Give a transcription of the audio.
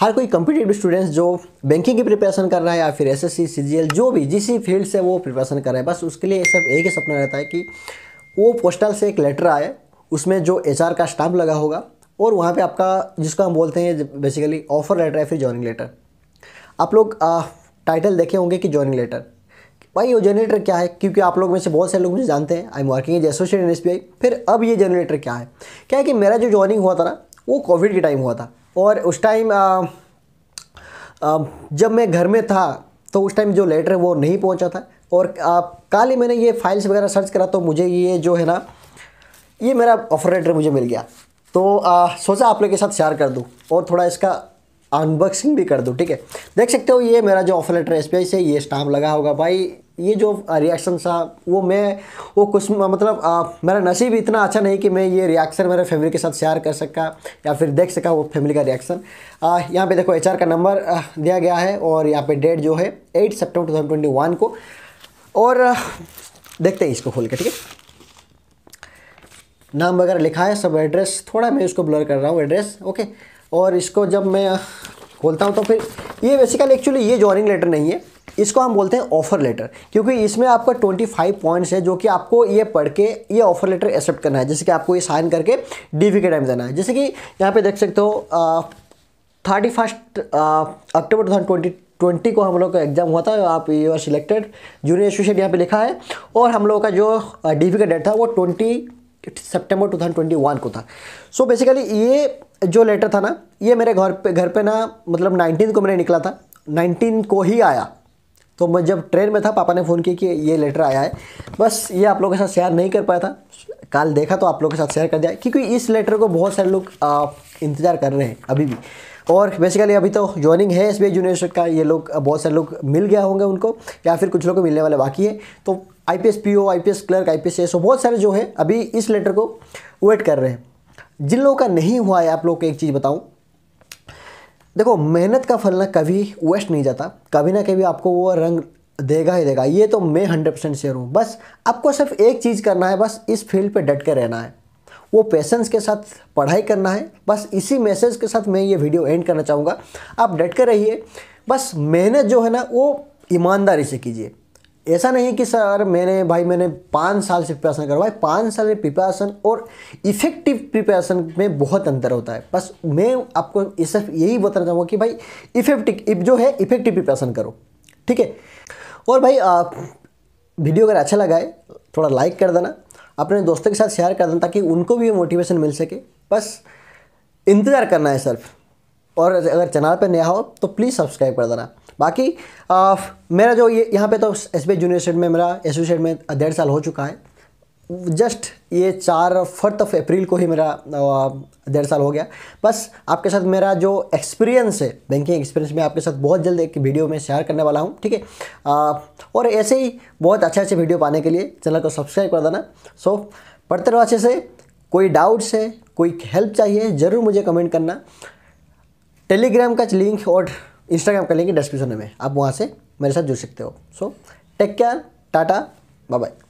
हर कोई competitive students जो banking की प्रिपरेशन कर रहा है या फिर एस एस जो भी जिस फील्ड से वो प्रिपरेशन कर रहे है बस उसके लिए सब एक ही सपना रहता है कि वो पोस्टल से एक लेटर आए उसमें जो एच का स्टाम्प लगा होगा और वहाँ पे आपका जिसको हम बोलते हैं बेसिकली ऑफर लेटर या फिर जॉइनिंग लेटर आप लोग टाइटल देखे होंगे कि जॉइनिंग लेटर भाई वो जनरेटर क्या है क्योंकि आप लोग में से बहुत सारे लोग मुझे जानते हैं I am working as associate in S फिर अब ये जनरेटर क्या है क्या है कि मेरा जो जॉइनिंग हुआ था ना वो कोविड के टाइम हुआ था और उस टाइम जब मैं घर में था तो उस टाइम जो लेटर है वो नहीं पहुंचा था और कल ही मैंने ये फाइल्स वगैरह सर्च करा तो मुझे ये जो है ना ये मेरा ऑफर लेटर मुझे मिल गया तो आ, सोचा आप लोग के साथ शेयर कर दूँ और थोड़ा इसका अनबॉक्सिंग भी कर दूँ ठीक है देख सकते हो ये मेरा जो ऑफर लेटर एस से ये स्टाम्प लगा होगा भाई ये जो रिएक्शन था वो मैं वो कुछ मतलब आ, मेरा नसीब इतना अच्छा नहीं कि मैं ये रिएक्शन मेरे फैमिली के साथ शेयर कर सका या फिर देख सका वो फैमिली का रिएक्शन यहाँ पे देखो एच का नंबर दिया गया है और यहाँ पे डेट जो है eight September two thousand twenty one को और आ, देखते हैं इसको खोल के ठीक है नाम वगैरह लिखा है सब एड्रेस थोड़ा मैं इसको ब्लर कर रहा हूँ एड्रेस ओके और इसको जब मैं खोलता हूँ तो फिर ये बेसिकली एक्चुअली ये जॉइनिंग लेटर नहीं है इसको हम बोलते हैं ऑफर लेटर क्योंकि इसमें आपका 25 पॉइंट्स है जो कि आपको ये पढ़ के ये ऑफर लेटर एक्सेप्ट करना है जैसे कि आपको ये साइन करके डीवी के टाइम देना है जैसे कि यहाँ पे देख सकते हो thirty first October two thousand twenty twenty को हम लोग का एग्जाम हुआ था आप you are selected junior associate यहाँ पे लिखा है और हम लोगों का जो डीवी का डेट था वो ट्वेंटी सितंबर 2021 को था सो so बेसिकली ये जो लेटर था ना ये मेरे घर पे घर पे ना मतलब 19 को मैंने निकला था 19 को ही आया तो मैं जब ट्रेन में था पापा ने फ़ोन किया कि ये लेटर आया है बस ये आप लोगों के साथ शेयर नहीं कर पाया था कल देखा तो आप लोगों के साथ शेयर कर दिया क्योंकि इस लेटर को बहुत सारे लोग इंतज़ार कर रहे हैं अभी भी और बेसिकली अभी तो ज्वाइनिंग है एस बी का ये लोग बहुत सारे लोग मिल गया होंगे उनको या फिर कुछ लोग को मिलने वाले बाकी है तो I P S P O I P S clerk I P S S O बहुत सारे जो है अभी इस लेटर को वेट कर रहे हैं जिन लोगों का नहीं हुआ है आप लोग को एक चीज़ बताऊँ देखो मेहनत का फल ना कभी वेस्ट नहीं जाता कभी ना कभी आपको वो रंग देगा ही देगा ये तो मैं हंड्रेड परसेंट शेयर हूँ बस आपको सिर्फ एक चीज़ करना है बस इस फील्ड पे डट के रहना है वो पेशेंस के साथ पढ़ाई करना है बस इसी मैसेज के साथ मैं ये वीडियो एंड करना चाहूँगा आप डट के रहिए बस मेहनत जो है ना वो ईमानदारी से कीजिए ऐसा नहीं कि सर मैंने भाई मैंने पाँच साल से प्रिपरेशन करवाई पाँच साल में प्रिपरेशन और इफ़ेक्टिव प्रिपरेशन में बहुत अंतर होता है बस मैं आपको सिर्फ यही बताना चाहूँगा कि भाई इफेक्टिव जो है इफेक्टिव प्रिपरेशन करो ठीक है और भाई आप वीडियो अगर अच्छा लगा है थोड़ा लाइक कर देना अपने दोस्तों के साथ शेयर कर देना ताकि उनको भी मोटिवेशन मिल सके बस इंतज़ार करना है सिर्फ और अगर चैनल पर नया हो तो प्लीज़ सब्सक्राइब कर देना बाकी आ, मेरा जो ये यहाँ पे तो एस बी जूनियर स्टेट में मेरा एसोसिएट में डेढ़ साल हो चुका है जस्ट ये चार फोर्थ ऑफ अप्रैल को ही मेरा डेढ़ साल हो गया बस आपके साथ मेरा जो एक्सपीरियंस है बैंकिंग एक्सपीरियंस मैं आपके साथ बहुत जल्द एक वीडियो में शेयर करने वाला हूँ ठीक है और ऐसे ही बहुत अच्छे अच्छे वीडियो पाने के लिए चैनल को सब्सक्राइब कर देना सो पढ़ते रहो अच्छे से कोई डाउट्स है कोई हेल्प चाहिए ज़रूर मुझे कमेंट करना टेलीग्राम का लिंक और इंस्टाग्राम का लिंक डिस्क्रिप्शन में आप वहाँ से मेरे साथ जुड़ सकते हो so take care tata bye bye